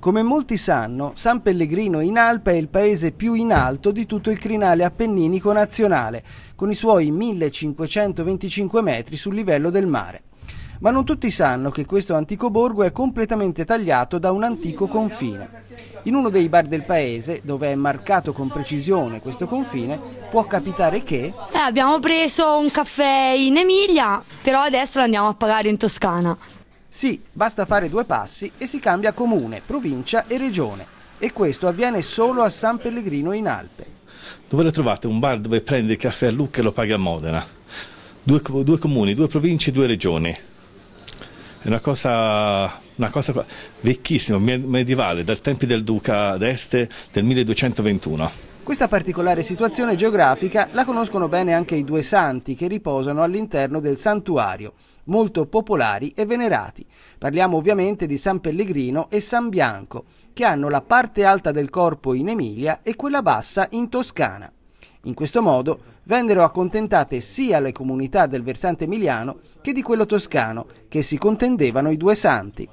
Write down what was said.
Come molti sanno, San Pellegrino in Alpe è il paese più in alto di tutto il crinale appenninico nazionale, con i suoi 1525 metri sul livello del mare. Ma non tutti sanno che questo antico borgo è completamente tagliato da un antico confine. In uno dei bar del paese, dove è marcato con precisione questo confine, può capitare che... Eh, abbiamo preso un caffè in Emilia, però adesso lo andiamo a pagare in Toscana. Sì, basta fare due passi e si cambia comune, provincia e regione. E questo avviene solo a San Pellegrino in Alpe. Dove trovate un bar dove prende il caffè a Lucca e lo paga a Modena? Due, due comuni, due province, due regioni. È una cosa, una cosa vecchissima, medievale, dal tempi del duca d'Este del 1221. Questa particolare situazione geografica la conoscono bene anche i due santi che riposano all'interno del santuario, molto popolari e venerati. Parliamo ovviamente di San Pellegrino e San Bianco, che hanno la parte alta del corpo in Emilia e quella bassa in Toscana. In questo modo vennero accontentate sia le comunità del versante emiliano che di quello toscano, che si contendevano i due santi.